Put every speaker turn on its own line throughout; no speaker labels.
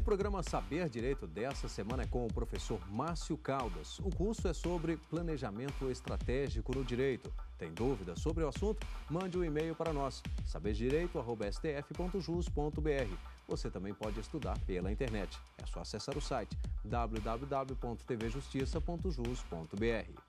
O programa Saber Direito dessa semana é com o professor Márcio Caldas. O curso é sobre planejamento estratégico no direito. Tem dúvidas sobre o assunto? Mande um e-mail para nós, saberdireito.stf.jus.br. Você também pode estudar pela internet. É só acessar o site www.tvjustiça.jus.br.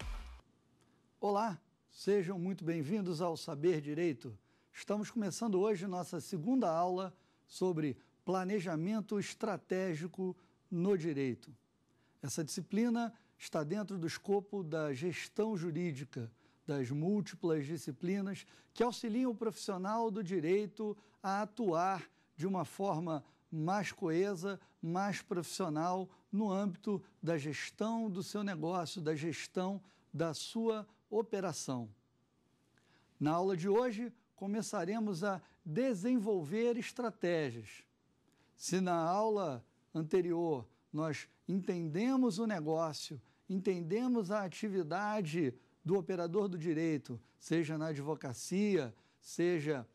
Olá, sejam muito bem-vindos ao Saber Direito. Estamos começando hoje nossa segunda aula sobre Planejamento Estratégico no Direito. Essa disciplina está dentro do escopo da gestão jurídica, das múltiplas disciplinas que auxiliam o profissional do direito a atuar de uma forma mais coesa, mais profissional no âmbito da gestão do seu negócio, da gestão da sua operação. Na aula de hoje, começaremos a desenvolver estratégias se na aula anterior nós entendemos o negócio, entendemos a atividade do operador do direito, seja na advocacia, seja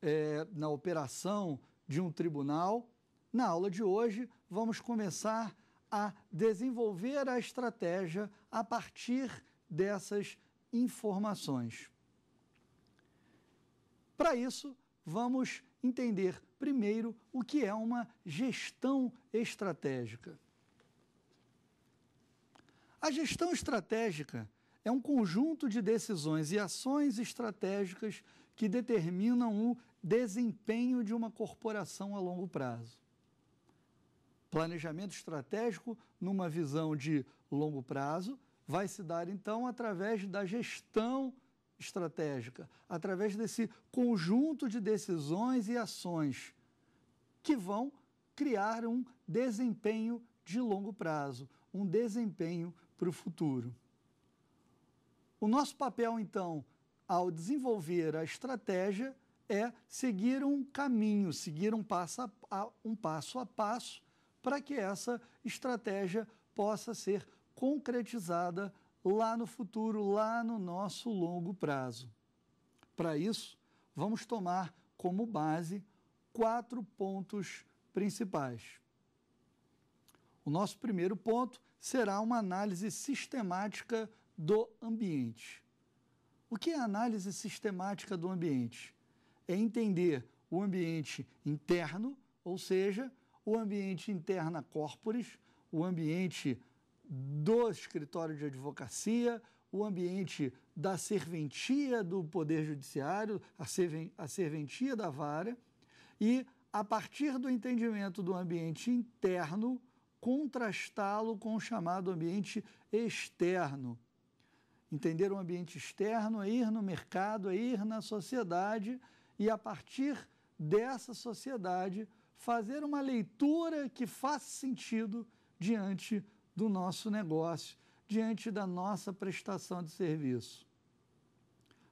é, na operação de um tribunal, na aula de hoje vamos começar a desenvolver a estratégia a partir dessas informações. Para isso, vamos entender primeiro o que é uma gestão estratégica. A gestão estratégica é um conjunto de decisões e ações estratégicas que determinam o desempenho de uma corporação a longo prazo. Planejamento estratégico, numa visão de longo prazo, vai se dar então através da gestão estratégica, através desse conjunto de decisões e ações que vão criar um desempenho de longo prazo, um desempenho para o futuro. O nosso papel, então, ao desenvolver a estratégia, é seguir um caminho, seguir um passo a, a um passo, a passo para que essa estratégia possa ser concretizada lá no futuro, lá no nosso longo prazo. Para isso, vamos tomar como base quatro pontos principais. O nosso primeiro ponto será uma análise sistemática do ambiente. O que é análise sistemática do ambiente? É entender o ambiente interno, ou seja, o ambiente interna corporis, o ambiente do escritório de advocacia, o ambiente da serventia do Poder Judiciário, a, serven, a serventia da vara, e, a partir do entendimento do ambiente interno, contrastá-lo com o chamado ambiente externo. Entender o ambiente externo é ir no mercado, é ir na sociedade e, a partir dessa sociedade, fazer uma leitura que faça sentido diante do nosso negócio, diante da nossa prestação de serviço.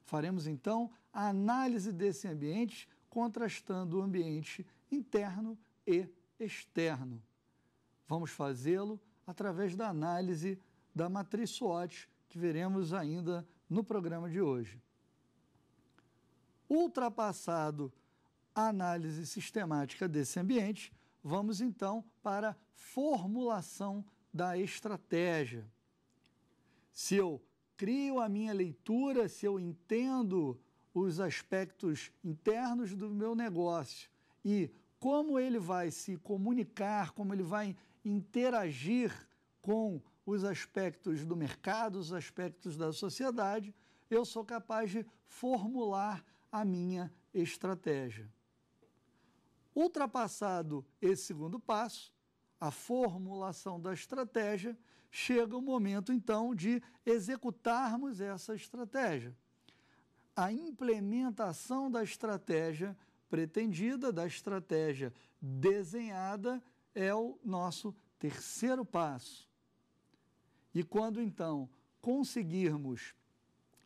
Faremos então a análise desse ambiente, contrastando o ambiente interno e externo. Vamos fazê-lo através da análise da matriz SWOT, que veremos ainda no programa de hoje. Ultrapassado a análise sistemática desse ambiente, vamos então para a formulação da estratégia. Se eu crio a minha leitura, se eu entendo os aspectos internos do meu negócio e como ele vai se comunicar, como ele vai interagir com os aspectos do mercado, os aspectos da sociedade, eu sou capaz de formular a minha estratégia. Ultrapassado esse segundo passo, a formulação da estratégia, chega o momento então de executarmos essa estratégia. A implementação da estratégia pretendida, da estratégia desenhada, é o nosso terceiro passo. E quando então conseguirmos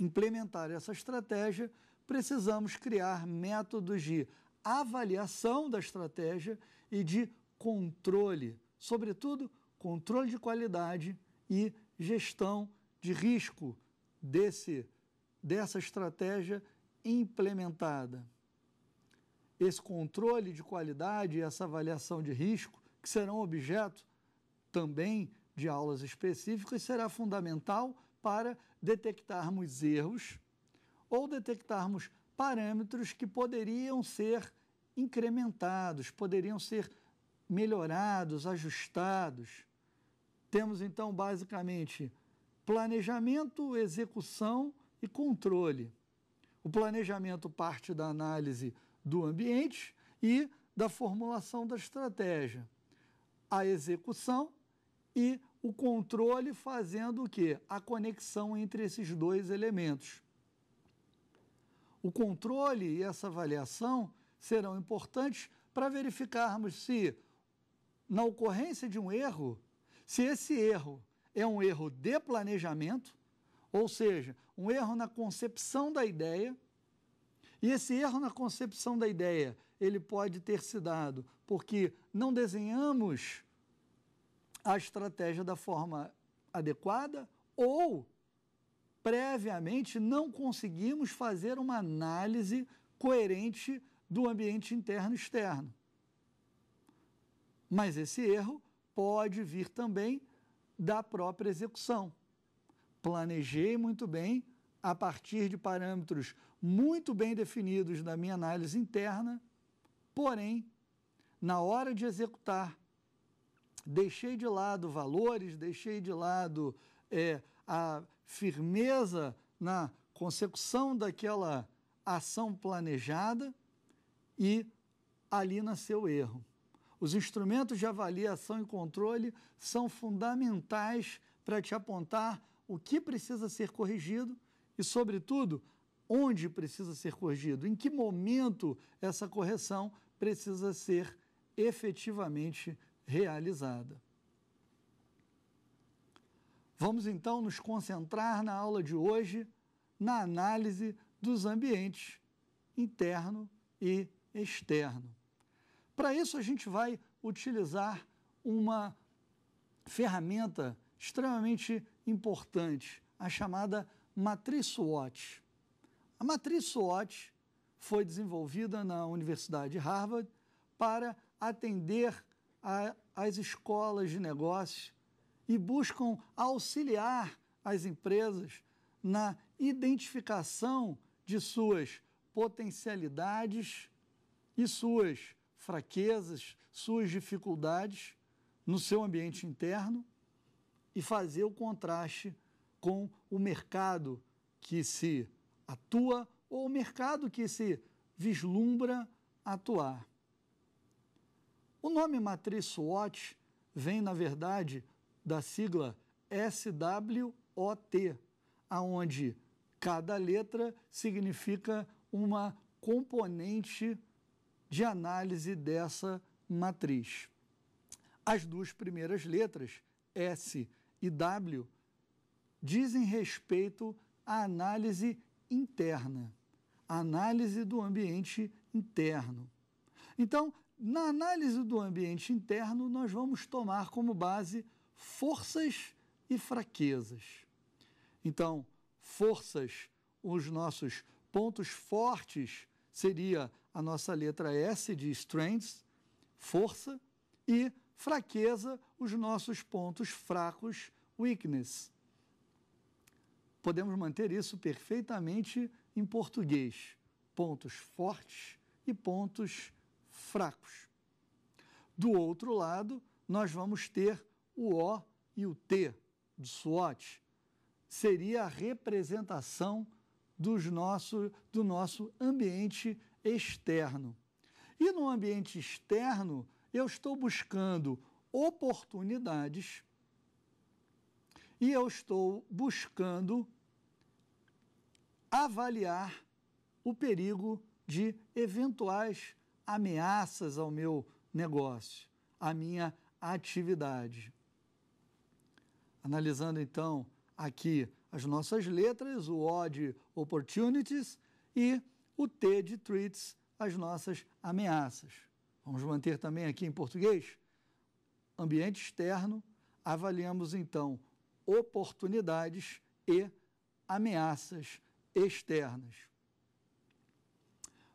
implementar essa estratégia, precisamos criar métodos de avaliação da estratégia e de controle sobretudo, controle de qualidade e gestão de risco desse, dessa estratégia implementada. Esse controle de qualidade e essa avaliação de risco, que serão objeto também de aulas específicas, será fundamental para detectarmos erros ou detectarmos parâmetros que poderiam ser incrementados, poderiam ser melhorados, ajustados. Temos então basicamente planejamento, execução e controle. O planejamento parte da análise do ambiente e da formulação da estratégia. A execução e o controle fazendo o quê? A conexão entre esses dois elementos. O controle e essa avaliação serão importantes para verificarmos se na ocorrência de um erro, se esse erro é um erro de planejamento, ou seja, um erro na concepção da ideia, e esse erro na concepção da ideia, ele pode ter se dado porque não desenhamos a estratégia da forma adequada ou previamente não conseguimos fazer uma análise coerente do ambiente interno e externo. Mas esse erro pode vir também da própria execução. Planejei muito bem, a partir de parâmetros muito bem definidos da minha análise interna, porém, na hora de executar, deixei de lado valores, deixei de lado é, a firmeza na consecução daquela ação planejada e ali nasceu o erro. Os instrumentos de avaliação e controle são fundamentais para te apontar o que precisa ser corrigido e, sobretudo, onde precisa ser corrigido, em que momento essa correção precisa ser efetivamente realizada. Vamos então nos concentrar na aula de hoje na análise dos ambientes interno e externo. Para isso, a gente vai utilizar uma ferramenta extremamente importante, a chamada matriz SWOT. A matriz SWOT foi desenvolvida na Universidade de Harvard para atender às escolas de negócios e buscam auxiliar as empresas na identificação de suas potencialidades e suas fraquezas, suas dificuldades no seu ambiente interno e fazer o contraste com o mercado que se atua ou o mercado que se vislumbra atuar. O nome matriz SWOT vem, na verdade, da sigla SWOT, aonde cada letra significa uma componente de análise dessa matriz. As duas primeiras letras, S e W, dizem respeito à análise interna, à análise do ambiente interno. Então, na análise do ambiente interno, nós vamos tomar como base forças e fraquezas. Então, forças, os nossos pontos fortes seria a nossa letra S de strengths, força, e fraqueza, os nossos pontos fracos, weakness. Podemos manter isso perfeitamente em português: pontos fortes e pontos fracos. Do outro lado, nós vamos ter o O e o T do SWOT. Seria a representação dos nosso, do nosso ambiente externo. E no ambiente externo, eu estou buscando oportunidades e eu estou buscando avaliar o perigo de eventuais ameaças ao meu negócio, à minha atividade. Analisando então aqui as nossas letras, o O de opportunities e o T de threats, as nossas ameaças. Vamos manter também aqui em português? Ambiente externo, avaliamos então oportunidades e ameaças externas.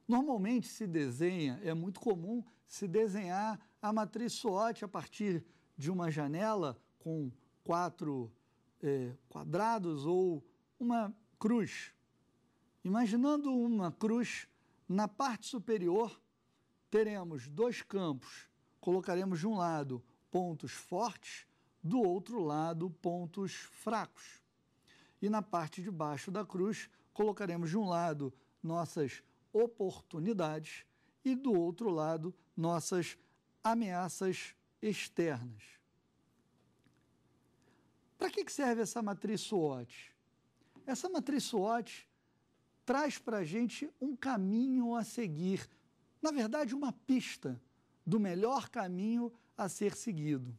Normalmente se desenha, é muito comum se desenhar a matriz SWOT a partir de uma janela com quatro eh, quadrados ou uma cruz. Imaginando uma cruz, na parte superior teremos dois campos. Colocaremos de um lado pontos fortes, do outro lado pontos fracos. E na parte de baixo da cruz colocaremos de um lado nossas oportunidades e do outro lado nossas ameaças externas. Para que serve essa matriz SWOT? Essa matriz SWOT traz para a gente um caminho a seguir, na verdade, uma pista do melhor caminho a ser seguido.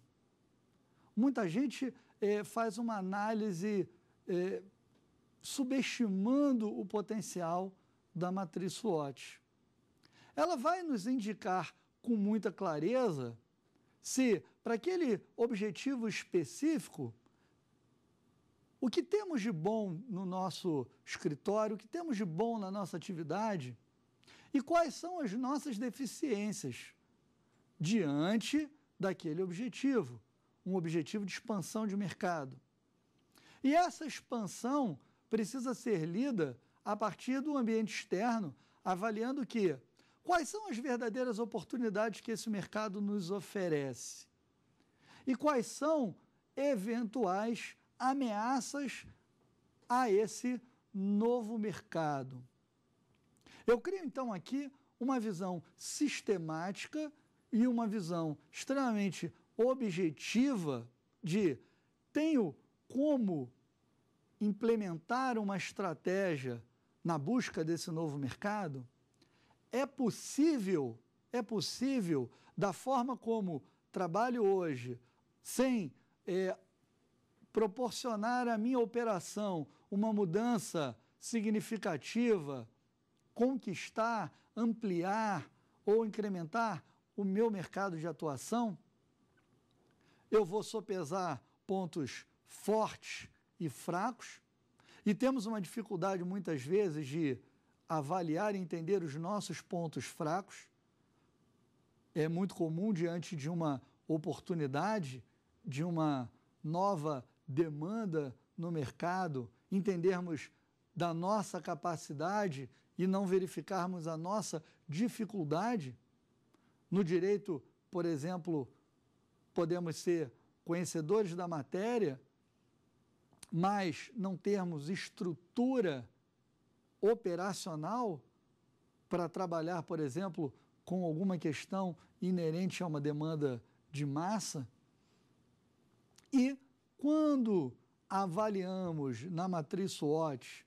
Muita gente eh, faz uma análise eh, subestimando o potencial da matriz SWOT. Ela vai nos indicar com muita clareza se, para aquele objetivo específico, o que temos de bom no nosso escritório, o que temos de bom na nossa atividade e quais são as nossas deficiências diante daquele objetivo, um objetivo de expansão de mercado. E essa expansão precisa ser lida a partir do ambiente externo, avaliando que quais são as verdadeiras oportunidades que esse mercado nos oferece e quais são eventuais ameaças a esse novo mercado. Eu crio então aqui uma visão sistemática e uma visão extremamente objetiva de tenho como implementar uma estratégia na busca desse novo mercado? É possível, é possível, da forma como trabalho hoje, sem é, proporcionar à minha operação uma mudança significativa, conquistar, ampliar ou incrementar o meu mercado de atuação, eu vou sopesar pontos fortes e fracos, e temos uma dificuldade muitas vezes de avaliar e entender os nossos pontos fracos. É muito comum diante de uma oportunidade, de uma nova demanda no mercado, entendermos da nossa capacidade e não verificarmos a nossa dificuldade. No direito, por exemplo, podemos ser conhecedores da matéria, mas não termos estrutura operacional para trabalhar, por exemplo, com alguma questão inerente a uma demanda de massa. E quando avaliamos na matriz SWOT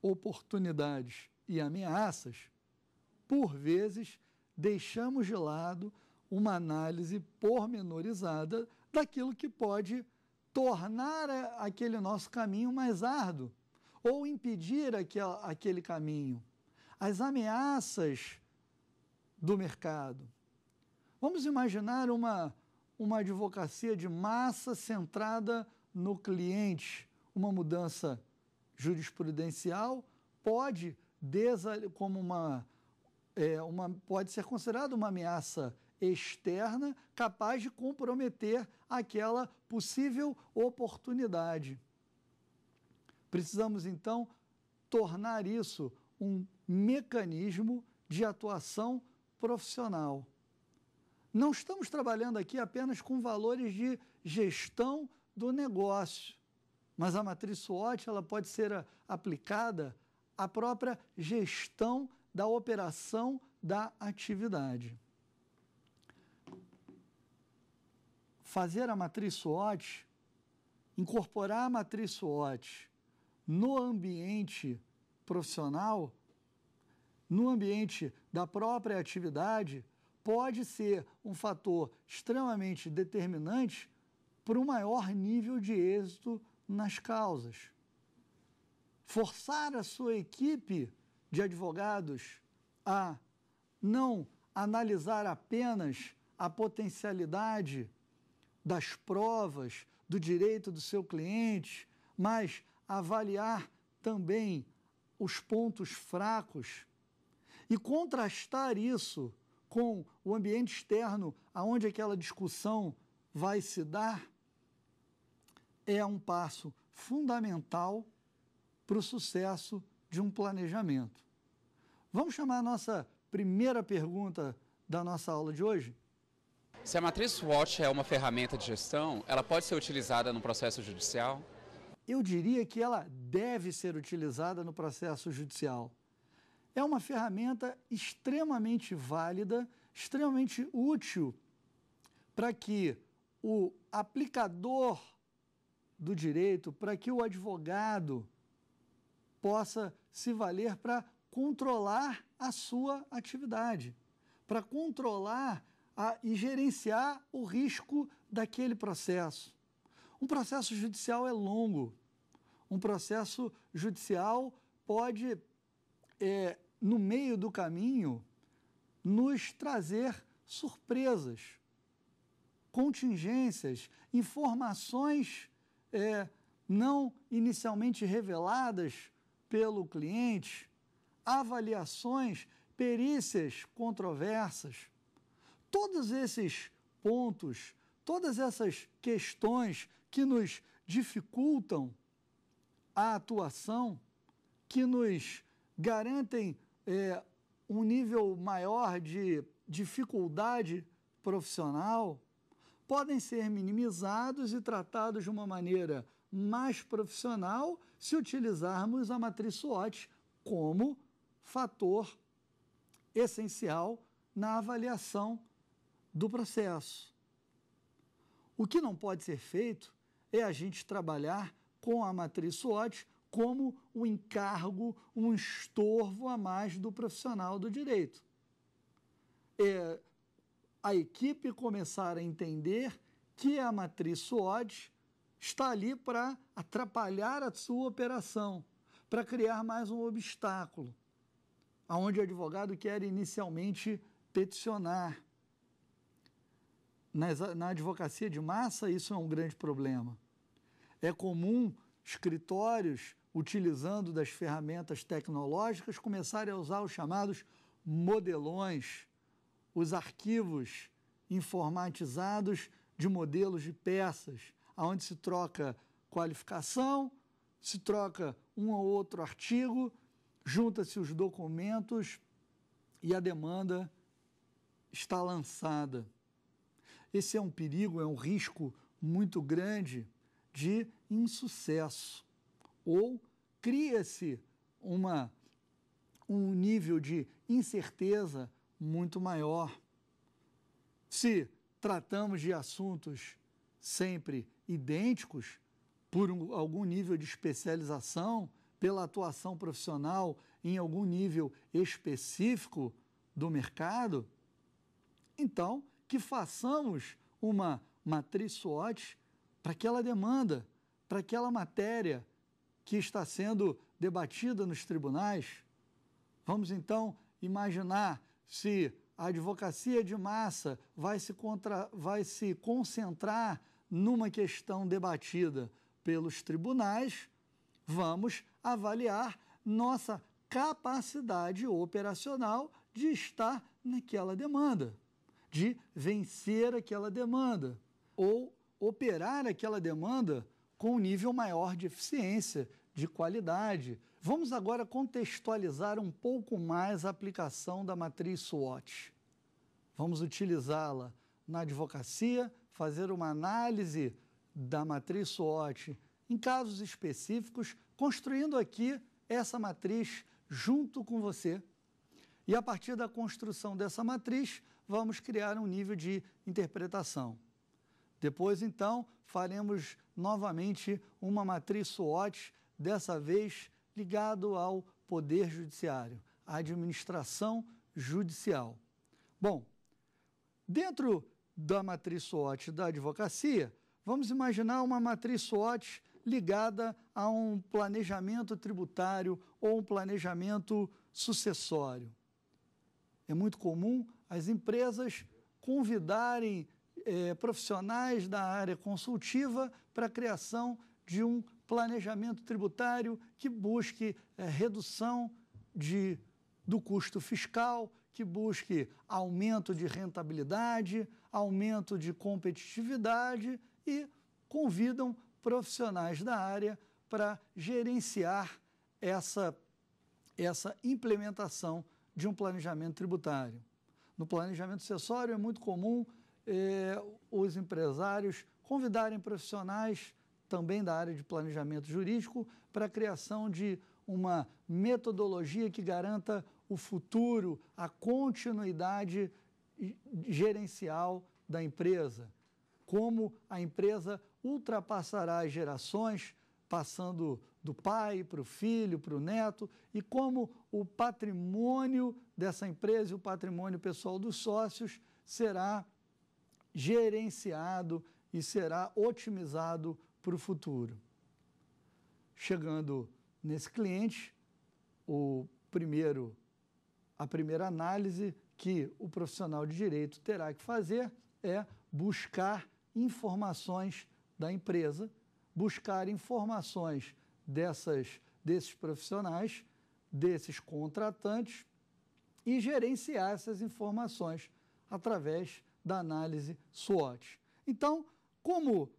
oportunidades e ameaças, por vezes deixamos de lado uma análise pormenorizada daquilo que pode tornar aquele nosso caminho mais árduo ou impedir aquele caminho. As ameaças do mercado. Vamos imaginar uma uma advocacia de massa centrada no cliente. Uma mudança jurisprudencial pode, como uma, é, uma pode ser considerada uma ameaça externa capaz de comprometer aquela possível oportunidade. Precisamos então tornar isso um mecanismo de atuação profissional. Não estamos trabalhando aqui apenas com valores de gestão do negócio, mas a matriz SWOT ela pode ser a, ah, aplicada à própria gestão da operação da atividade. Fazer a matriz SWOT, incorporar a matriz SWOT no ambiente profissional, no ambiente da própria atividade, pode ser um fator extremamente determinante para um maior nível de êxito nas causas. Forçar a sua equipe de advogados a não analisar apenas a potencialidade das provas do direito do seu cliente, mas avaliar também os pontos fracos e contrastar isso com o ambiente externo aonde aquela discussão vai se dar, é um passo fundamental para o sucesso de um planejamento. Vamos chamar a nossa primeira pergunta da nossa aula de hoje? Se a matriz SWOT é uma ferramenta de gestão, ela pode ser utilizada no processo judicial? Eu diria que ela deve ser utilizada no processo judicial é uma ferramenta extremamente válida, extremamente útil para que o aplicador do direito, para que o advogado possa se valer para controlar a sua atividade, para controlar a, e gerenciar o risco daquele processo. Um processo judicial é longo. Um processo judicial pode é, no meio do caminho, nos trazer surpresas, contingências, informações é, não inicialmente reveladas pelo cliente, avaliações, perícias controversas. Todos esses pontos, todas essas questões que nos dificultam a atuação, que nos garantem é, um nível maior de dificuldade profissional podem ser minimizados e tratados de uma maneira mais profissional se utilizarmos a matriz SWOT como fator essencial na avaliação do processo. O que não pode ser feito é a gente trabalhar com a matriz SWOT como um encargo, um estorvo a mais do profissional do direito. É, a equipe começar a entender que a matriz SWOD está ali para atrapalhar a sua operação, para criar mais um obstáculo, aonde o advogado quer inicialmente peticionar. Na advocacia de massa, isso é um grande problema. É comum escritórios utilizando das ferramentas tecnológicas, começarem a usar os chamados modelões, os arquivos informatizados de modelos de peças, onde se troca qualificação, se troca um ou outro artigo, junta-se os documentos e a demanda está lançada. Esse é um perigo, é um risco muito grande de insucesso ou cria-se uma um nível de incerteza muito maior. Se tratamos de assuntos sempre idênticos, por um, algum nível de especialização, pela atuação profissional em algum nível específico do mercado, então que façamos uma matriz SWOT para aquela demanda, para aquela matéria, que está sendo debatida nos tribunais? Vamos então imaginar se a advocacia de massa vai se, contra, vai se concentrar numa questão debatida pelos tribunais, vamos avaliar nossa capacidade operacional de estar naquela demanda, de vencer aquela demanda ou operar aquela demanda com um nível maior de eficiência, de qualidade. Vamos agora contextualizar um pouco mais a aplicação da matriz SWOT. Vamos utilizá-la na advocacia, fazer uma análise da matriz SWOT em casos específicos, construindo aqui essa matriz junto com você. E a partir da construção dessa matriz, vamos criar um nível de interpretação. Depois, então, faremos novamente uma matriz SWOT, dessa vez ligado ao Poder Judiciário, à administração judicial. Bom, dentro da matriz SWOT da advocacia, vamos imaginar uma matriz SWOT ligada a um planejamento tributário ou um planejamento sucessório. É muito comum as empresas convidarem eh, profissionais da área consultiva para a criação de um planejamento tributário que busque eh, redução de, do custo fiscal, que busque aumento de rentabilidade, aumento de competitividade e convidam profissionais da área para gerenciar essa, essa implementação de um planejamento tributário. No planejamento acessório é muito comum eh, os empresários convidarem profissionais também da área de planejamento jurídico para a criação de uma metodologia que garanta o futuro, a continuidade gerencial da empresa. Como a empresa ultrapassará as gerações, passando do pai para o filho, para o neto, e como o patrimônio dessa empresa e o patrimônio pessoal dos sócios será gerenciado e será otimizado para o futuro. Chegando nesse cliente, o primeiro a primeira análise que o profissional de direito terá que fazer é buscar informações da empresa, buscar informações dessas desses profissionais, desses contratantes e gerenciar essas informações através da análise SWOT. Então, como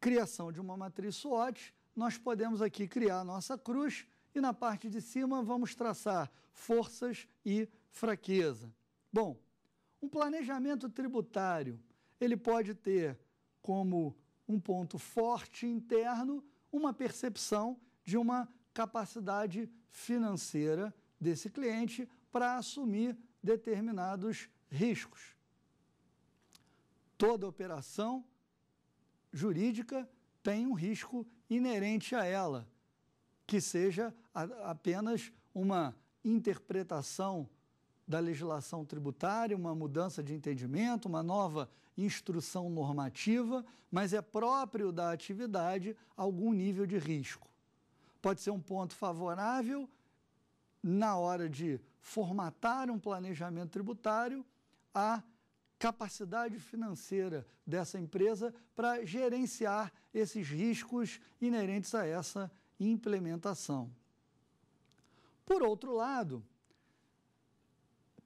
criação de uma matriz SWOT, nós podemos aqui criar a nossa cruz e na parte de cima vamos traçar forças e fraqueza. Bom, um planejamento tributário, ele pode ter como um ponto forte interno uma percepção de uma capacidade financeira desse cliente para assumir determinados riscos toda operação jurídica tem um risco inerente a ela, que seja a, apenas uma interpretação da legislação tributária, uma mudança de entendimento, uma nova instrução normativa, mas é próprio da atividade algum nível de risco. Pode ser um ponto favorável na hora de formatar um planejamento tributário a capacidade financeira dessa empresa para gerenciar esses riscos inerentes a essa implementação. Por outro lado,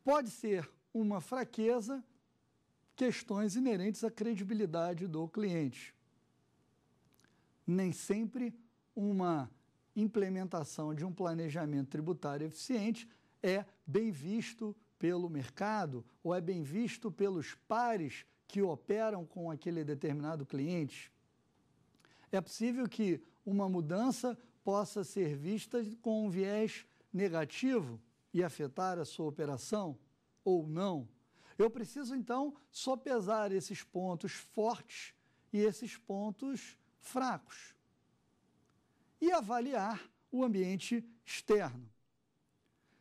pode ser uma fraqueza questões inerentes à credibilidade do cliente. Nem sempre uma implementação de um planejamento tributário eficiente é bem visto pelo mercado ou é bem visto pelos pares que operam com aquele determinado cliente? É possível que uma mudança possa ser vista com um viés negativo e afetar a sua operação ou não? Eu preciso então sopesar esses pontos fortes e esses pontos fracos e avaliar o ambiente externo.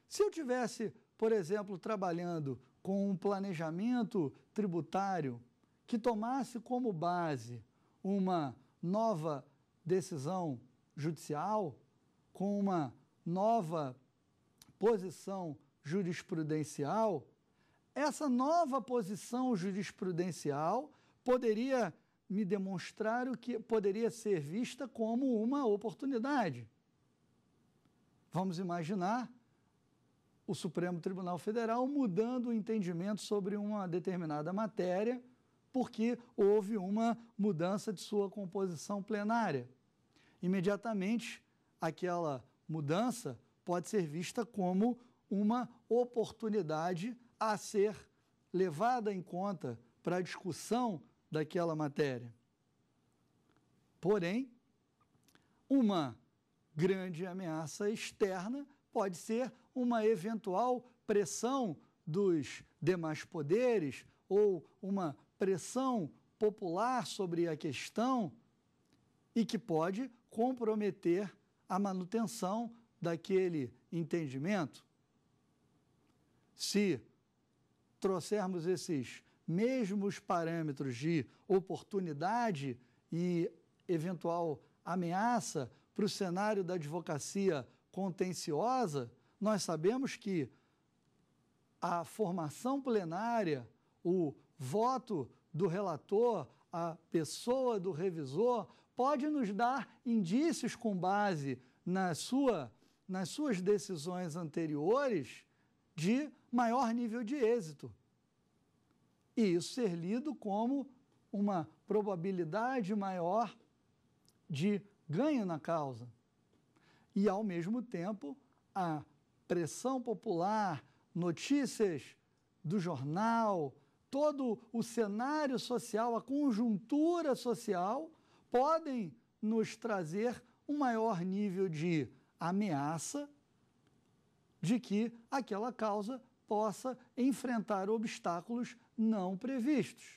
Se eu tivesse por exemplo, trabalhando com um planejamento tributário que tomasse como base uma nova decisão judicial, com uma nova posição jurisprudencial, essa nova posição jurisprudencial poderia me demonstrar o que poderia ser vista como uma oportunidade. Vamos imaginar o Supremo Tribunal Federal mudando o entendimento sobre uma determinada matéria, porque houve uma mudança de sua composição plenária. Imediatamente, aquela mudança pode ser vista como uma oportunidade a ser levada em conta para a discussão daquela matéria. Porém, uma grande ameaça externa pode ser uma eventual pressão dos demais poderes ou uma pressão popular sobre a questão e que pode comprometer a manutenção daquele entendimento. Se trouxermos esses mesmos parâmetros de oportunidade e eventual ameaça para o cenário da advocacia contenciosa, nós sabemos que a formação plenária, o voto do relator, a pessoa do revisor, pode nos dar indícios com base na sua, nas suas decisões anteriores de maior nível de êxito. E isso ser lido como uma probabilidade maior de ganho na causa. E, ao mesmo tempo, a pressão popular, notícias do jornal, todo o cenário social, a conjuntura social, podem nos trazer um maior nível de ameaça de que aquela causa possa enfrentar obstáculos não previstos.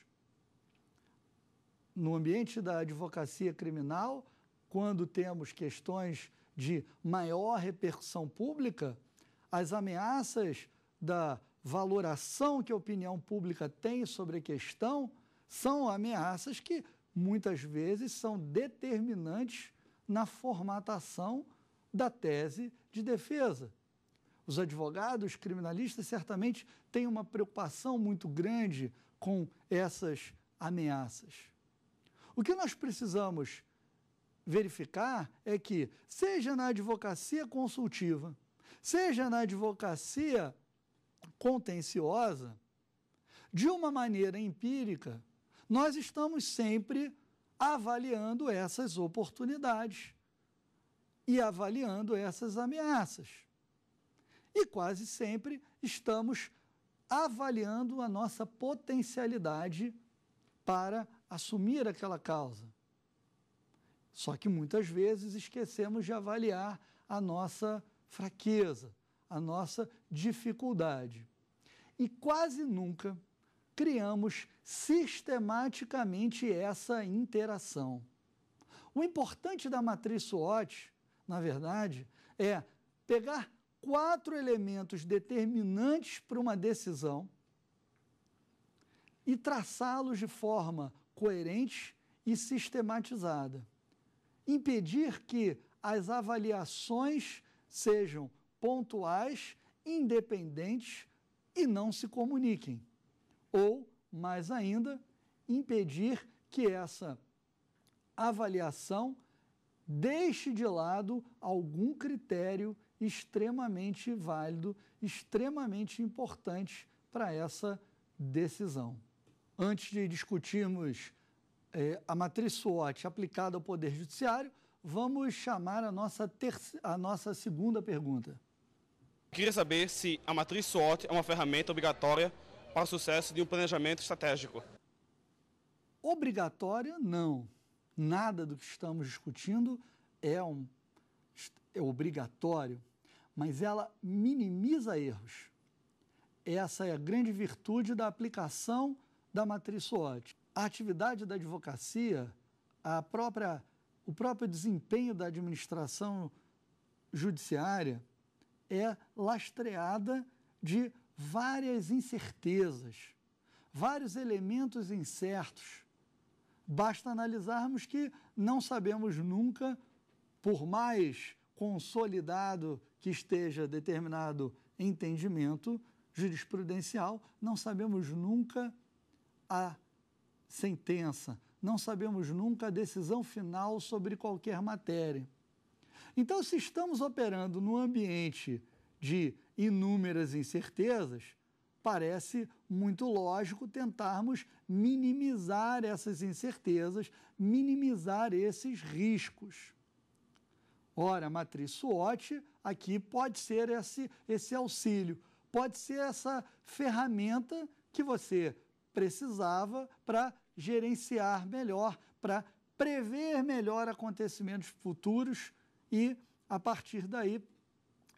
No ambiente da advocacia criminal, quando temos questões de maior repercussão pública, as ameaças da valoração que a opinião pública tem sobre a questão são ameaças que muitas vezes são determinantes na formatação da tese de defesa. Os advogados criminalistas certamente têm uma preocupação muito grande com essas ameaças. O que nós precisamos verificar é que, seja na advocacia consultiva, seja na advocacia contenciosa, de uma maneira empírica, nós estamos sempre avaliando essas oportunidades e avaliando essas ameaças. E quase sempre estamos avaliando a nossa potencialidade para assumir aquela causa. Só que muitas vezes esquecemos de avaliar a nossa fraqueza, a nossa dificuldade. E quase nunca criamos sistematicamente essa interação. O importante da matriz SWOT, na verdade, é pegar quatro elementos determinantes para uma decisão e traçá-los de forma coerente e sistematizada. Impedir que as avaliações sejam pontuais, independentes e não se comuniquem. Ou, mais ainda, impedir que essa avaliação deixe de lado algum critério extremamente válido, extremamente importante para essa decisão. Antes de discutirmos eh, a matriz SWOT aplicada ao Poder Judiciário, vamos chamar a nossa, terce... a nossa segunda pergunta. Queria saber se a matriz SWOT é uma ferramenta obrigatória para o sucesso de um planejamento estratégico. Obrigatória, não. Nada do que estamos discutindo é, um, é obrigatório, mas ela minimiza erros. Essa é a grande virtude da aplicação da matriz SWOT. A atividade da advocacia, a própria o próprio desempenho da administração judiciária é lastreada de várias incertezas, vários elementos incertos. Basta analisarmos que não sabemos nunca, por mais consolidado que esteja determinado entendimento jurisprudencial, não sabemos nunca a sentença, não sabemos nunca a decisão final sobre qualquer matéria. Então, se estamos operando num ambiente de inúmeras incertezas, parece muito lógico tentarmos minimizar essas incertezas, minimizar esses riscos. Ora, a matriz SWOT aqui pode ser esse, esse auxílio, pode ser essa ferramenta que você precisava para gerenciar melhor, para prever melhor acontecimentos futuros e, a partir daí,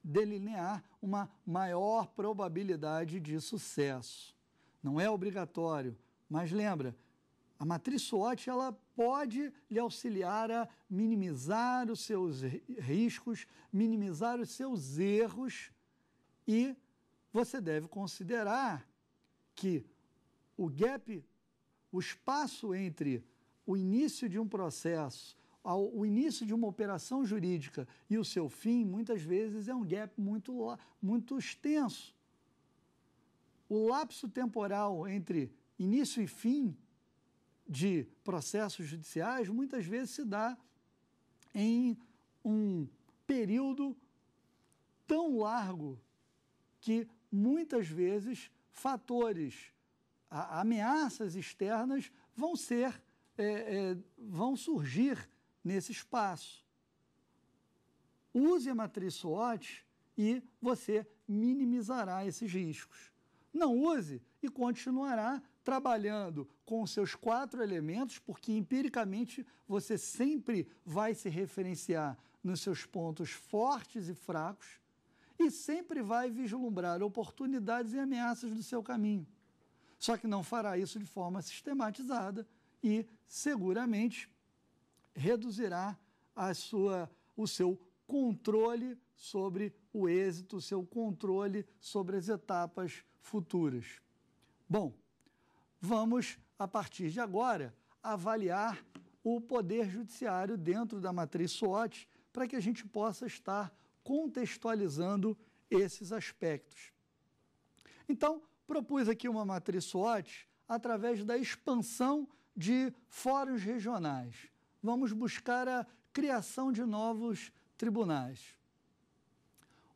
delinear uma maior probabilidade de sucesso. Não é obrigatório, mas lembra, a matriz SWOT ela pode lhe auxiliar a minimizar os seus riscos, minimizar os seus erros e você deve considerar que o gap o espaço entre o início de um processo, ao, o início de uma operação jurídica e o seu fim, muitas vezes é um gap muito, muito extenso. O lapso temporal entre início e fim de processos judiciais muitas vezes se dá em um período tão largo que muitas vezes fatores a, ameaças externas vão ser, é, é, vão surgir nesse espaço. Use a matriz SWOT e você minimizará esses riscos. Não use e continuará trabalhando com seus quatro elementos, porque empiricamente você sempre vai se referenciar nos seus pontos fortes e fracos e sempre vai vislumbrar oportunidades e ameaças do seu caminho só que não fará isso de forma sistematizada e seguramente reduzirá a sua, o seu controle sobre o êxito, o seu controle sobre as etapas futuras. Bom, vamos a partir de agora avaliar o poder judiciário dentro da matriz SWOT para que a gente possa estar contextualizando esses aspectos. Então, propus aqui uma matriz SWOT através da expansão de fóruns regionais. Vamos buscar a criação de novos tribunais.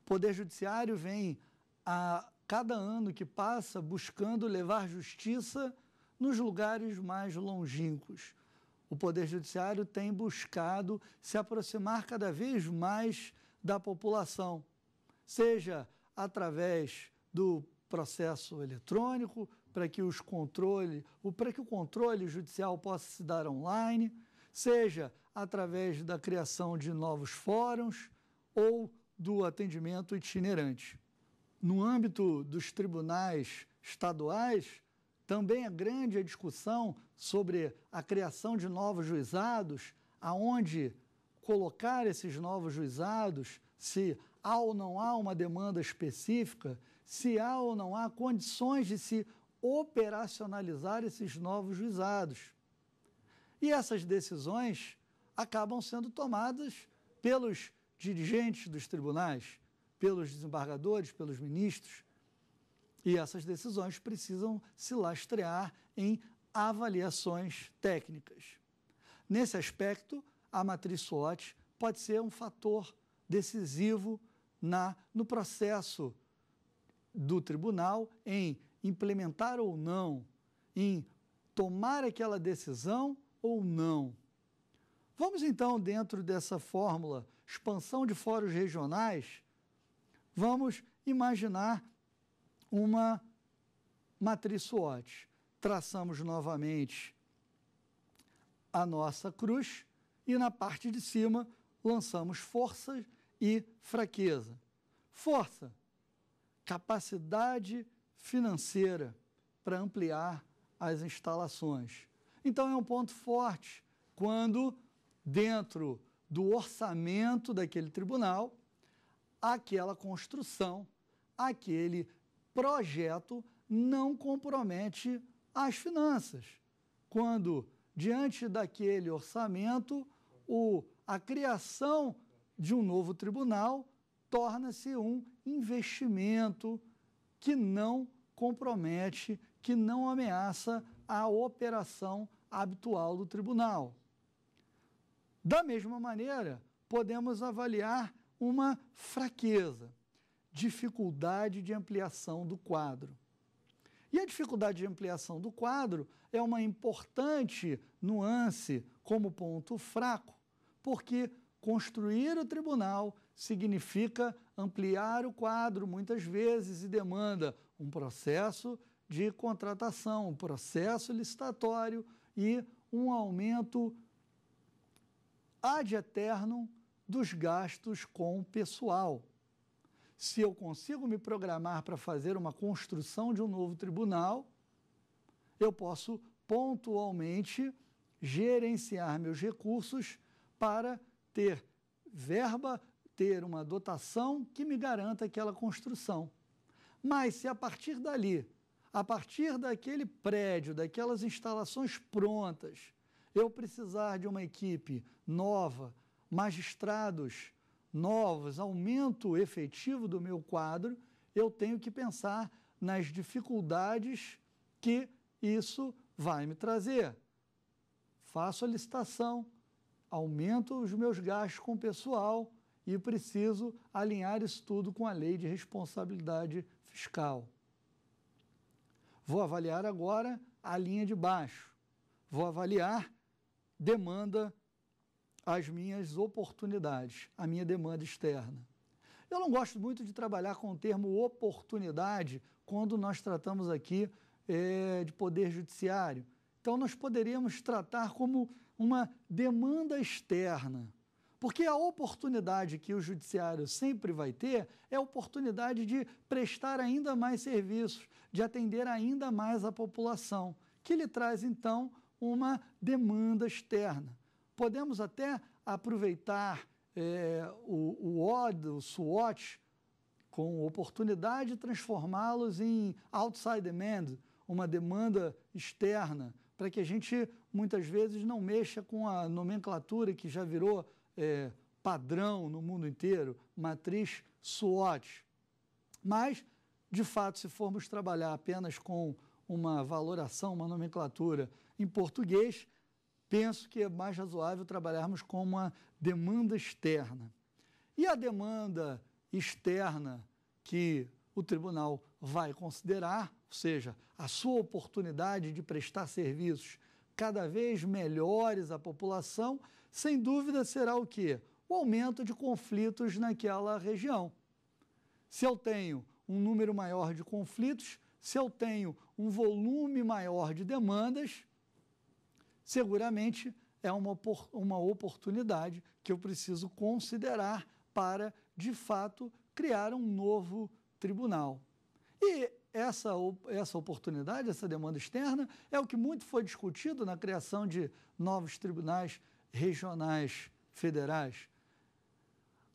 O Poder Judiciário vem a cada ano que passa buscando levar justiça nos lugares mais longínquos. O Poder Judiciário tem buscado se aproximar cada vez mais da população, seja através do processo eletrônico, para que os controle, para que o controle judicial possa se dar online, seja através da criação de novos fóruns ou do atendimento itinerante. No âmbito dos tribunais estaduais, também é grande a discussão sobre a criação de novos juizados, aonde colocar esses novos juizados, se há ou não há uma demanda específica, se há ou não há condições de se operacionalizar esses novos juizados. E essas decisões acabam sendo tomadas pelos dirigentes dos tribunais, pelos desembargadores, pelos ministros. E essas decisões precisam se lastrear em avaliações técnicas. Nesse aspecto, a matriz SWOT pode ser um fator decisivo na, no processo do tribunal em implementar ou não, em tomar aquela decisão ou não. Vamos então, dentro dessa fórmula expansão de fóruns regionais, vamos imaginar uma matriz SWOT. Traçamos novamente a nossa cruz e na parte de cima lançamos força e fraqueza. Força, capacidade financeira para ampliar as instalações. Então é um ponto forte quando, dentro do orçamento daquele tribunal, aquela construção, aquele projeto não compromete as finanças. Quando, diante daquele orçamento, o, a criação de um novo tribunal torna-se um investimento que não compromete, que não ameaça a operação habitual do tribunal. Da mesma maneira, podemos avaliar uma fraqueza, dificuldade de ampliação do quadro. E a dificuldade de ampliação do quadro é uma importante nuance como ponto fraco, porque construir o tribunal significa ampliar o quadro muitas vezes e demanda um processo de contratação, um processo licitatório e um aumento ad eternum dos gastos com pessoal. Se eu consigo me programar para fazer uma construção de um novo tribunal, eu posso pontualmente gerenciar meus recursos para ter verba ter uma dotação que me garanta aquela construção. Mas se a partir dali, a partir daquele prédio, daquelas instalações prontas, eu precisar de uma equipe nova, magistrados novos, aumento efetivo do meu quadro, eu tenho que pensar nas dificuldades que isso vai me trazer. Faço a licitação, aumento os meus gastos com pessoal, e preciso alinhar isso tudo com a lei de responsabilidade fiscal. Vou avaliar agora a linha de baixo. Vou avaliar demanda as minhas oportunidades, a minha demanda externa. Eu não gosto muito de trabalhar com o termo oportunidade quando nós tratamos aqui é, de poder judiciário. Então, nós poderíamos tratar como uma demanda externa porque a oportunidade que o judiciário sempre vai ter é a oportunidade de prestar ainda mais serviços, de atender ainda mais a população, que lhe traz então uma demanda externa. Podemos até aproveitar é, o, o o SWOT, com oportunidade de transformá-los em outside demand, uma demanda externa, para que a gente muitas vezes não mexa com a nomenclatura que já virou é, padrão no mundo inteiro, matriz SWOT. Mas, de fato, se formos trabalhar apenas com uma valoração, uma nomenclatura em português, penso que é mais razoável trabalharmos com uma demanda externa. E a demanda externa que o tribunal vai considerar, ou seja, a sua oportunidade de prestar serviços cada vez melhores à população, sem dúvida será o quê? O aumento de conflitos naquela região. Se eu tenho um número maior de conflitos, se eu tenho um volume maior de demandas, seguramente é uma, uma oportunidade que eu preciso considerar para, de fato, criar um novo tribunal. E essa, essa oportunidade, essa demanda externa, é o que muito foi discutido na criação de novos tribunais regionais, federais.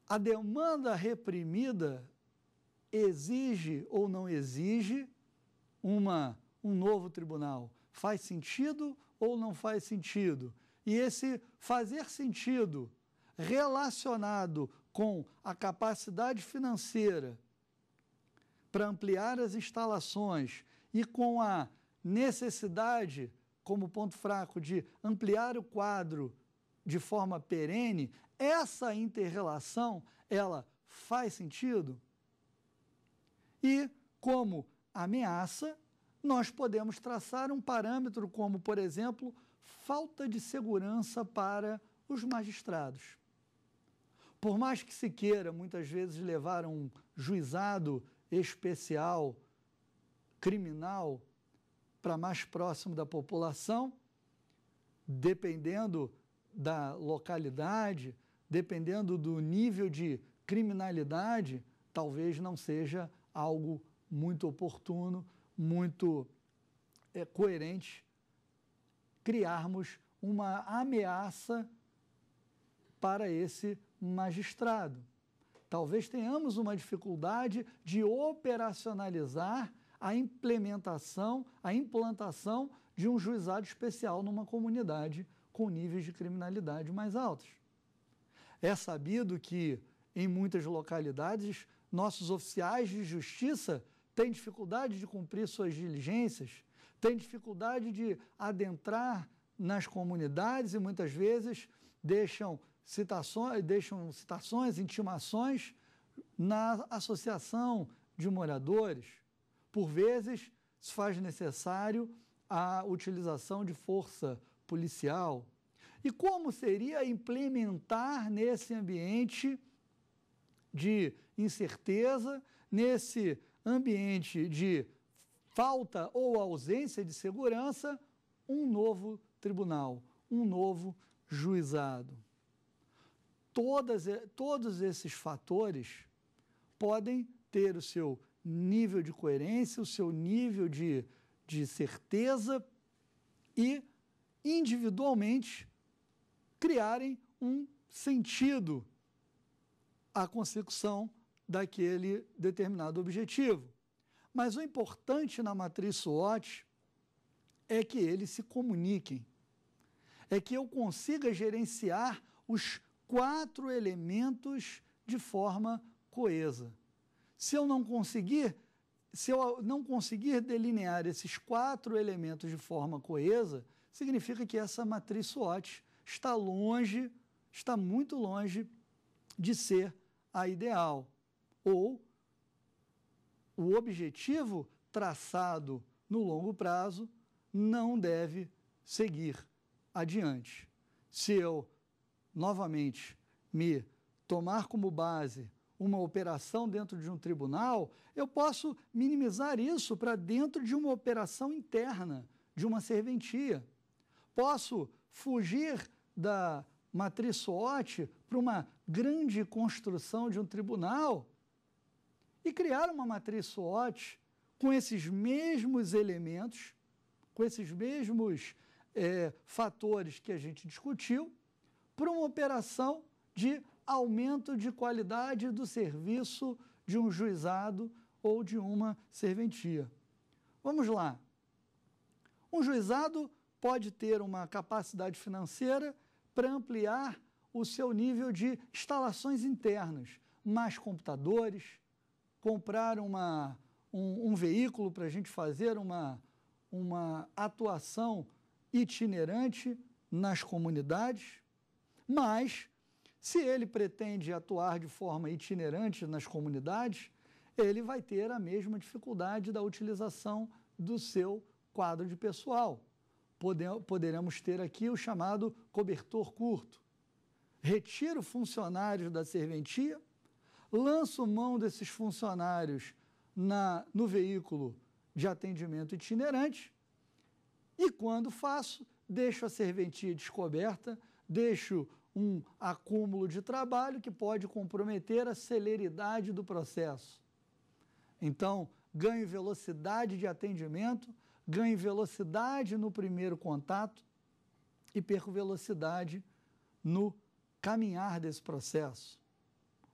A demanda reprimida exige ou não exige uma, um novo tribunal? Faz sentido ou não faz sentido? E esse fazer sentido relacionado com a capacidade financeira para ampliar as instalações e com a necessidade, como ponto fraco, de ampliar o quadro de forma perene, essa interrelação, ela faz sentido? E como ameaça, nós podemos traçar um parâmetro como, por exemplo, falta de segurança para os magistrados. Por mais que se queira, muitas vezes, levar um juizado especial criminal para mais próximo da população, dependendo da localidade, dependendo do nível de criminalidade, talvez não seja algo muito oportuno, muito é, coerente criarmos uma ameaça para esse magistrado. Talvez tenhamos uma dificuldade de operacionalizar a implementação, a implantação de um juizado especial numa comunidade com níveis de criminalidade mais altos. É sabido que, em muitas localidades, nossos oficiais de justiça têm dificuldade de cumprir suas diligências, têm dificuldade de adentrar nas comunidades e muitas vezes deixam citações, deixam citações, intimações na associação de moradores. Por vezes, se faz necessário a utilização de força policial? E como seria implementar nesse ambiente de incerteza, nesse ambiente de falta ou ausência de segurança, um novo tribunal, um novo juizado? Todas, todos esses fatores podem ter o seu nível de coerência, o seu nível de, de certeza e individualmente criarem um sentido à consecução daquele determinado objetivo. Mas o importante na matriz SWOT é que eles se comuniquem, é que eu consiga gerenciar os quatro elementos de forma coesa. Se eu não conseguir, se eu não conseguir delinear esses quatro elementos de forma coesa, significa que essa matriz SWOT está longe, está muito longe de ser a ideal. Ou o objetivo traçado no longo prazo não deve seguir adiante. Se eu, novamente, me tomar como base uma operação dentro de um tribunal, eu posso minimizar isso para dentro de uma operação interna, de uma serventia. Posso fugir da matriz SWOT para uma grande construção de um tribunal e criar uma matriz SWOT com esses mesmos elementos, com esses mesmos é, fatores que a gente discutiu, para uma operação de aumento de qualidade do serviço de um juizado ou de uma serventia. Vamos lá. Um juizado pode ter uma capacidade financeira para ampliar o seu nível de instalações internas, mais computadores, comprar uma, um, um veículo para a gente fazer uma, uma atuação itinerante nas comunidades, mas se ele pretende atuar de forma itinerante nas comunidades, ele vai ter a mesma dificuldade da utilização do seu quadro de pessoal poderemos ter aqui o chamado cobertor curto. Retiro funcionários da serventia, lanço mão desses funcionários na, no veículo de atendimento itinerante e, quando faço, deixo a serventia descoberta, deixo um acúmulo de trabalho que pode comprometer a celeridade do processo. Então, ganho velocidade de atendimento, ganho velocidade no primeiro contato e perco velocidade no caminhar desse processo.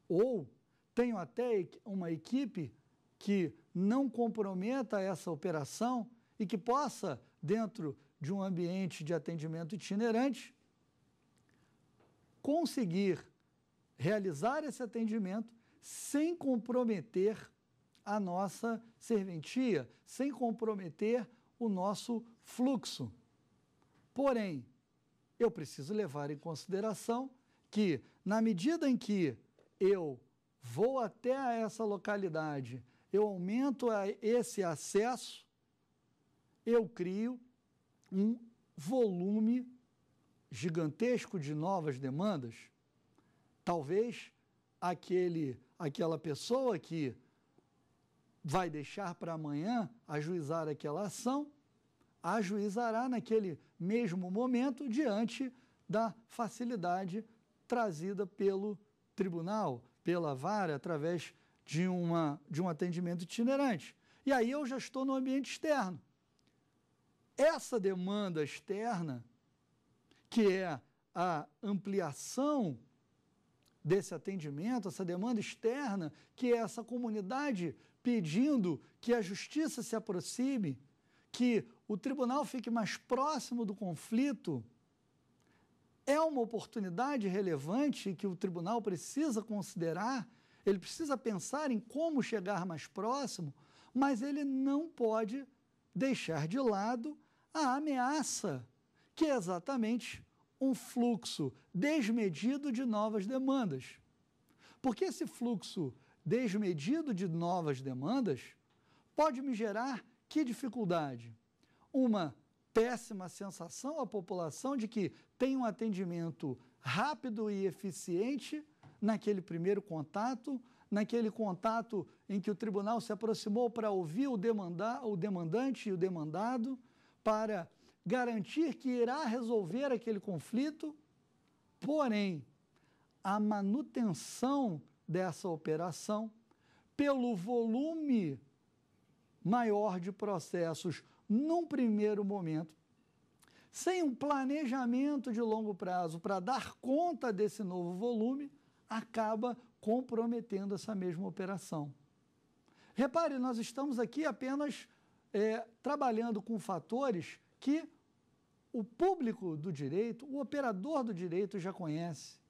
Ou tenho até uma equipe que não comprometa essa operação e que possa, dentro de um ambiente de atendimento itinerante, conseguir realizar esse atendimento sem comprometer a nossa serventia, sem comprometer o nosso fluxo. Porém, eu preciso levar em consideração que, na medida em que eu vou até essa localidade, eu aumento esse acesso, eu crio um volume gigantesco de novas demandas. Talvez aquele, aquela pessoa que vai deixar para amanhã ajuizar aquela ação, ajuizará naquele mesmo momento diante da facilidade trazida pelo tribunal, pela vara, através de, uma, de um atendimento itinerante. E aí eu já estou no ambiente externo. Essa demanda externa, que é a ampliação desse atendimento, essa demanda externa, que é essa comunidade pedindo que a justiça se aproxime, que o tribunal fique mais próximo do conflito, é uma oportunidade relevante que o tribunal precisa considerar, ele precisa pensar em como chegar mais próximo, mas ele não pode deixar de lado a ameaça, que é exatamente um fluxo desmedido de novas demandas. Porque esse fluxo desmedido de novas demandas, pode me gerar que dificuldade? Uma péssima sensação à população de que tem um atendimento rápido e eficiente naquele primeiro contato, naquele contato em que o tribunal se aproximou para ouvir o, demanda, o demandante e o demandado, para garantir que irá resolver aquele conflito, porém, a manutenção dessa operação, pelo volume maior de processos num primeiro momento, sem um planejamento de longo prazo para dar conta desse novo volume, acaba comprometendo essa mesma operação. Repare, nós estamos aqui apenas é, trabalhando com fatores que o público do direito, o operador do direito já conhece.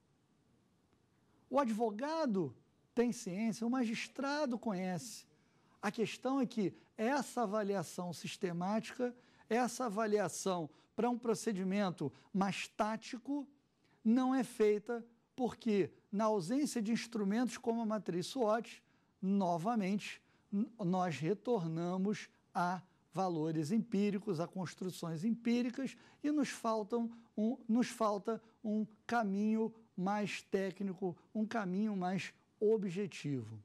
O advogado tem ciência, o magistrado conhece. A questão é que essa avaliação sistemática, essa avaliação para um procedimento mais tático, não é feita porque, na ausência de instrumentos como a matriz SWOT, novamente nós retornamos a valores empíricos, a construções empíricas e nos, faltam um, nos falta um caminho mais técnico, um caminho mais objetivo.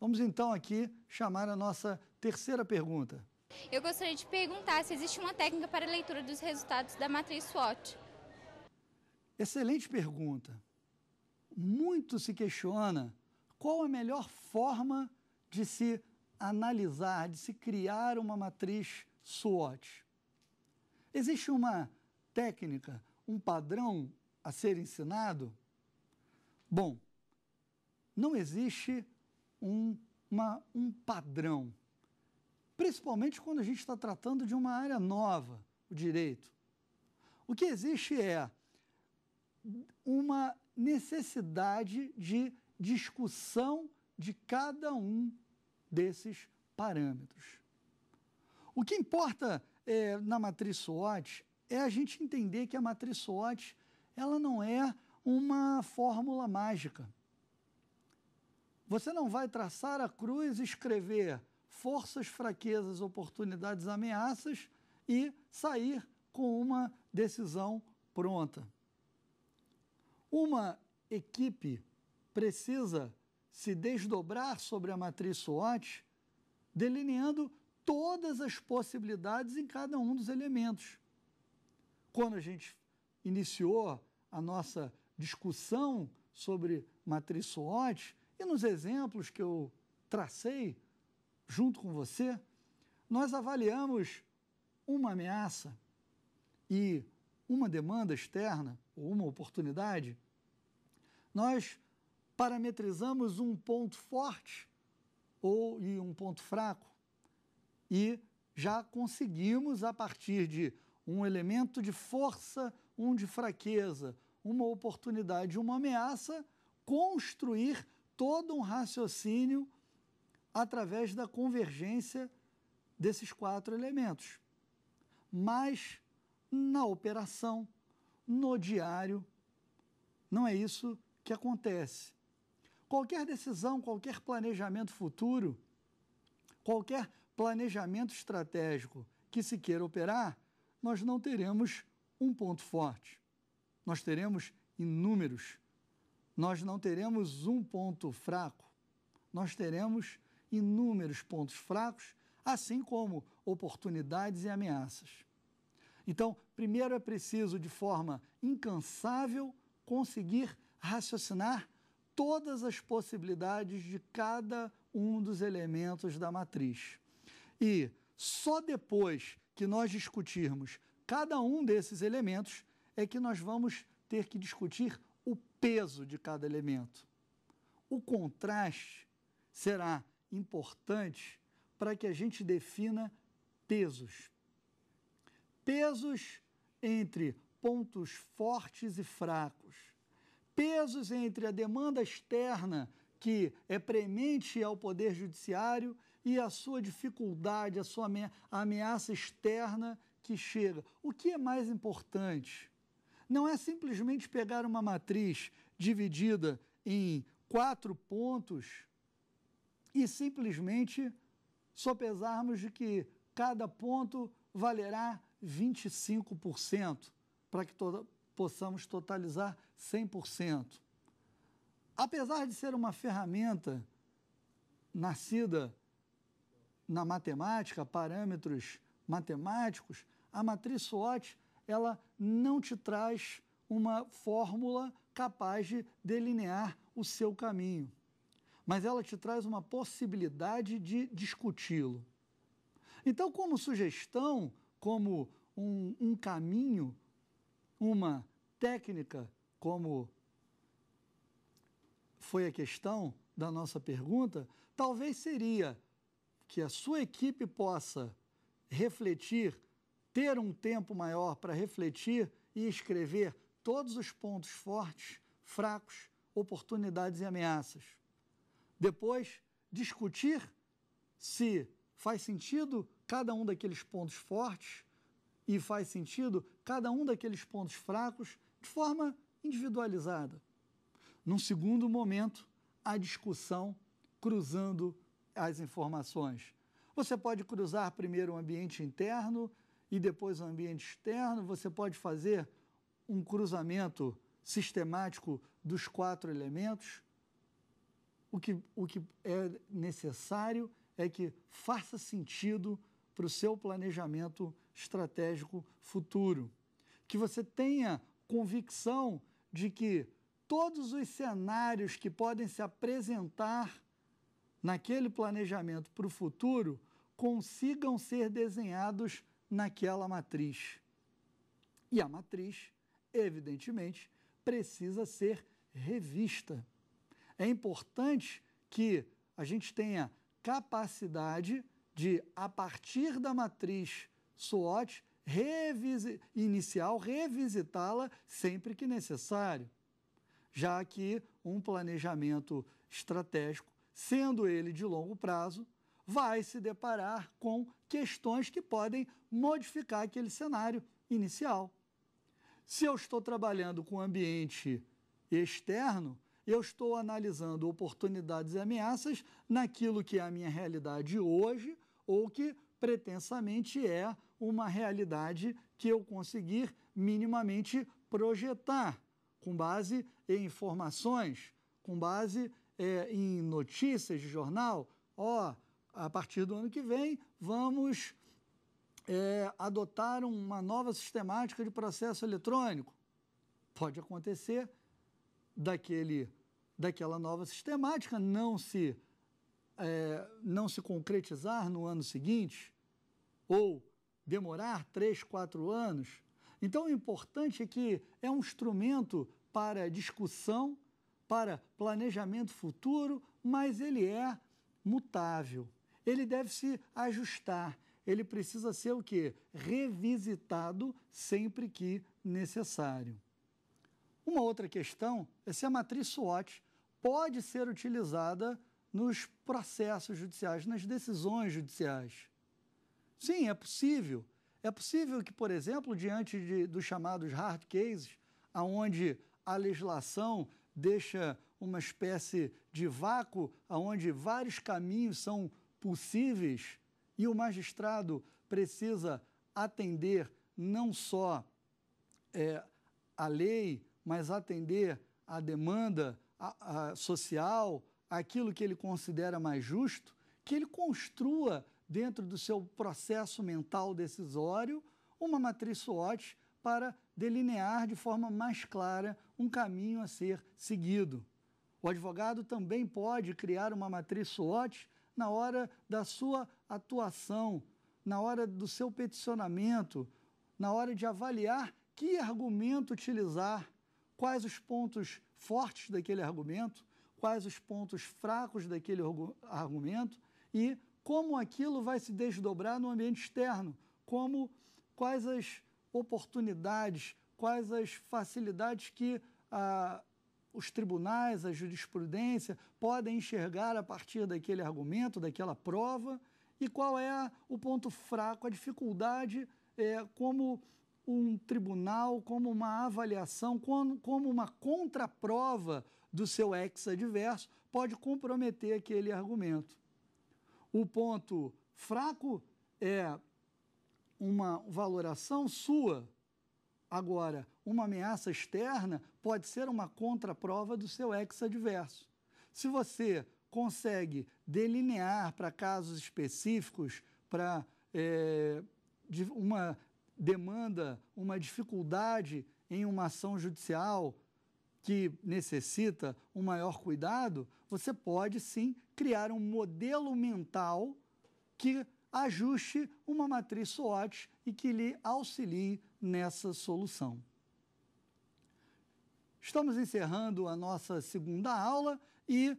Vamos então aqui chamar a nossa terceira pergunta. Eu gostaria de perguntar se existe uma técnica para a leitura dos resultados da matriz SWOT. Excelente pergunta. Muito se questiona qual a melhor forma de se analisar, de se criar uma matriz SWOT. Existe uma técnica, um padrão a ser ensinado? Bom, não existe um, uma, um padrão, principalmente quando a gente está tratando de uma área nova, o direito. O que existe é uma necessidade de discussão de cada um desses parâmetros. O que importa é, na matriz SWOT é a gente entender que a matriz SWOT ela não é uma fórmula mágica. Você não vai traçar a cruz e escrever forças, fraquezas, oportunidades, ameaças e sair com uma decisão pronta. Uma equipe precisa se desdobrar sobre a matriz SWOT, delineando todas as possibilidades em cada um dos elementos. Quando a gente iniciou a nossa discussão sobre matriz SWOT e nos exemplos que eu tracei junto com você, nós avaliamos uma ameaça e uma demanda externa ou uma oportunidade, nós parametrizamos um ponto forte ou e um ponto fraco e já conseguimos a partir de um elemento de força um de fraqueza, uma oportunidade, uma ameaça, construir todo um raciocínio através da convergência desses quatro elementos. Mas na operação, no diário, não é isso que acontece. Qualquer decisão, qualquer planejamento futuro, qualquer planejamento estratégico que se queira operar, nós não teremos um ponto forte. Nós teremos inúmeros. Nós não teremos um ponto fraco. Nós teremos inúmeros pontos fracos, assim como oportunidades e ameaças. Então, primeiro é preciso, de forma incansável, conseguir raciocinar todas as possibilidades de cada um dos elementos da matriz. E só depois que nós discutirmos cada um desses elementos é que nós vamos ter que discutir o peso de cada elemento. O contraste será importante para que a gente defina pesos. Pesos entre pontos fortes e fracos. Pesos entre a demanda externa, que é premente ao Poder Judiciário, e a sua dificuldade, a sua ameaça externa que chega. O que é mais importante? Não é simplesmente pegar uma matriz dividida em quatro pontos e simplesmente sopesarmos de que cada ponto valerá 25% para que to possamos totalizar 100%. Apesar de ser uma ferramenta nascida na matemática, parâmetros matemáticos, a matriz SWOT ela não te traz uma fórmula capaz de delinear o seu caminho, mas ela te traz uma possibilidade de discuti-lo. Então, como sugestão, como um, um caminho, uma técnica, como foi a questão da nossa pergunta, talvez seria que a sua equipe possa refletir ter um tempo maior para refletir e escrever todos os pontos fortes, fracos, oportunidades e ameaças. Depois, discutir se faz sentido cada um daqueles pontos fortes e faz sentido cada um daqueles pontos fracos de forma individualizada. Num segundo momento, a discussão cruzando as informações. Você pode cruzar primeiro o ambiente interno e depois o ambiente externo, você pode fazer um cruzamento sistemático dos quatro elementos. O que, o que é necessário é que faça sentido para o seu planejamento estratégico futuro. Que você tenha convicção de que todos os cenários que podem se apresentar naquele planejamento para o futuro consigam ser desenhados naquela matriz. E a matriz, evidentemente, precisa ser revista. É importante que a gente tenha capacidade de, a partir da matriz SWOT, revisi inicial, revisitá-la sempre que necessário. Já que um planejamento estratégico, sendo ele de longo prazo, vai se deparar com questões que podem modificar aquele cenário inicial. Se eu estou trabalhando com ambiente externo, eu estou analisando oportunidades e ameaças naquilo que é a minha realidade hoje ou que pretensamente é uma realidade que eu conseguir minimamente projetar com base em informações, com base é, em notícias de jornal. Ó, oh, a partir do ano que vem, vamos é, adotar uma nova sistemática de processo eletrônico. Pode acontecer daquele, daquela nova sistemática não se, é, não se concretizar no ano seguinte ou demorar três, quatro anos. Então, o importante é que é um instrumento para discussão, para planejamento futuro, mas ele é mutável ele deve se ajustar, ele precisa ser o quê? Revisitado sempre que necessário. Uma outra questão é se a matriz SWOT pode ser utilizada nos processos judiciais, nas decisões judiciais. Sim, é possível. É possível que, por exemplo, diante de, dos chamados hard cases, aonde a legislação deixa uma espécie de vácuo, aonde vários caminhos são possíveis e o magistrado precisa atender não só é, a lei, mas atender a demanda a, a social, aquilo que ele considera mais justo, que ele construa dentro do seu processo mental decisório uma matriz SWOT para delinear de forma mais clara um caminho a ser seguido. O advogado também pode criar uma matriz SWOT na hora da sua atuação, na hora do seu peticionamento, na hora de avaliar que argumento utilizar, quais os pontos fortes daquele argumento, quais os pontos fracos daquele argumento e como aquilo vai se desdobrar no ambiente externo, como quais as oportunidades, quais as facilidades que a, os tribunais, a jurisprudência podem enxergar a partir daquele argumento, daquela prova, e qual é o ponto fraco, a dificuldade, é, como um tribunal, como uma avaliação, como, como uma contraprova do seu ex-adverso pode comprometer aquele argumento. O ponto fraco é uma valoração sua. Agora, uma ameaça externa pode ser uma contraprova do seu ex-adverso. Se você consegue delinear para casos específicos, para é, uma demanda, uma dificuldade em uma ação judicial que necessita um maior cuidado, você pode sim criar um modelo mental que ajuste uma matriz SWOT e que lhe auxilie nessa solução. Estamos encerrando a nossa segunda aula e,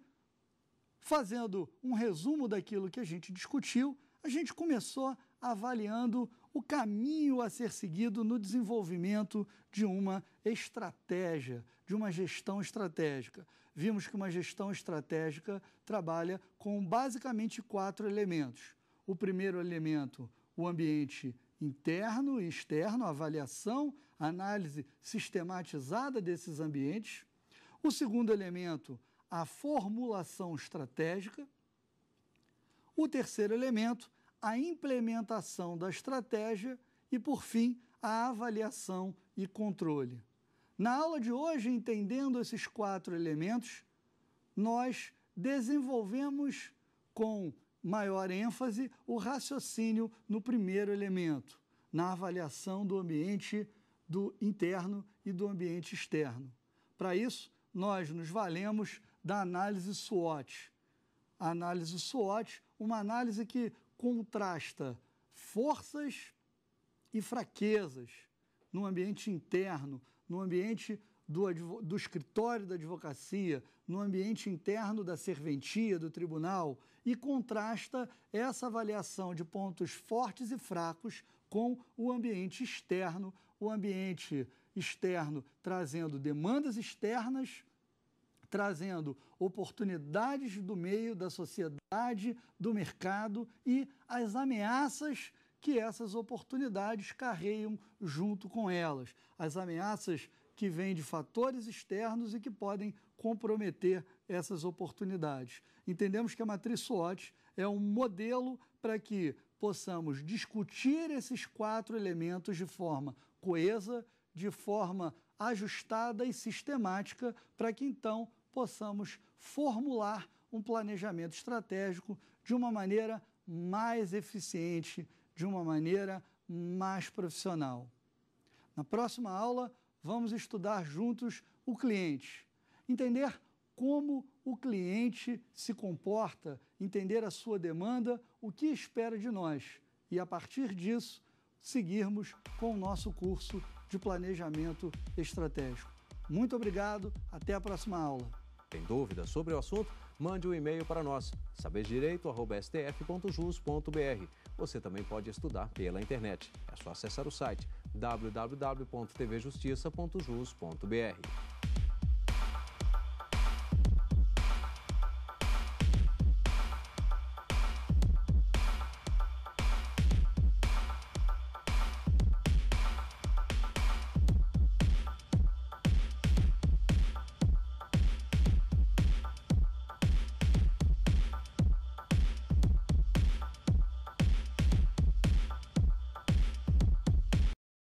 fazendo um resumo daquilo que a gente discutiu, a gente começou avaliando o caminho a ser seguido no desenvolvimento de uma estratégia, de uma gestão estratégica. Vimos que uma gestão estratégica trabalha com basicamente quatro elementos. O primeiro elemento, o ambiente interno e externo, avaliação, análise sistematizada desses ambientes. O segundo elemento, a formulação estratégica. O terceiro elemento, a implementação da estratégia. E, por fim, a avaliação e controle. Na aula de hoje, entendendo esses quatro elementos, nós desenvolvemos com maior ênfase o raciocínio no primeiro elemento, na avaliação do ambiente do interno e do ambiente externo. Para isso, nós nos valemos da análise SWOT. A análise SWOT, uma análise que contrasta forças e fraquezas no ambiente interno, no ambiente do, do escritório da advocacia, no ambiente interno da serventia do tribunal, e contrasta essa avaliação de pontos fortes e fracos com o ambiente externo, o ambiente externo trazendo demandas externas, trazendo oportunidades do meio, da sociedade, do mercado e as ameaças que essas oportunidades carregam junto com elas. As ameaças que vêm de fatores externos e que podem comprometer essas oportunidades. Entendemos que a matriz SWOT é um modelo para que possamos discutir esses quatro elementos de forma coesa, de forma ajustada e sistemática, para que então possamos formular um planejamento estratégico de uma maneira mais eficiente, de uma maneira mais profissional. Na próxima aula, vamos estudar juntos o cliente, entender como o cliente se comporta, entender a sua demanda, o que espera de nós e, a partir disso, seguirmos com o nosso curso de planejamento estratégico. Muito obrigado, até a próxima aula. Tem dúvidas sobre o assunto? Mande um e-mail para nós, saberdireito.stf.jus.br. Você também pode estudar pela internet. É só acessar o site www.tvjustiça.jus.br.